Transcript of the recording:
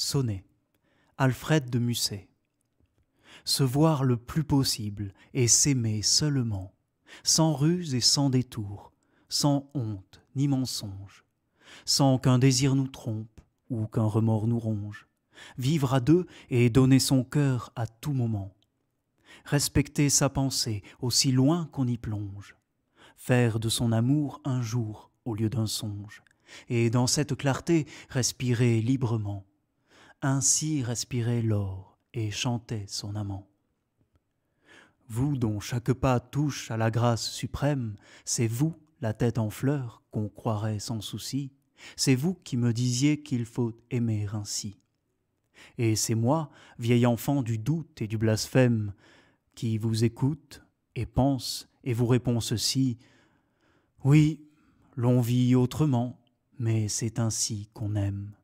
Sonnet, Alfred de Musset. Se voir le plus possible et s'aimer seulement, sans ruse et sans détour, sans honte ni mensonge, sans qu'un désir nous trompe ou qu'un remords nous ronge. Vivre à deux et donner son cœur à tout moment. Respecter sa pensée aussi loin qu'on y plonge. Faire de son amour un jour au lieu d'un songe. Et dans cette clarté, respirer librement ainsi respirait l'or et chantait son amant. Vous dont chaque pas touche à la grâce suprême, c'est vous, la tête en fleur, qu'on croirait sans souci, c'est vous qui me disiez qu'il faut aimer ainsi. Et c'est moi, vieil enfant du doute et du blasphème, qui vous écoute et pense et vous répond ceci. Oui, l'on vit autrement, mais c'est ainsi qu'on aime.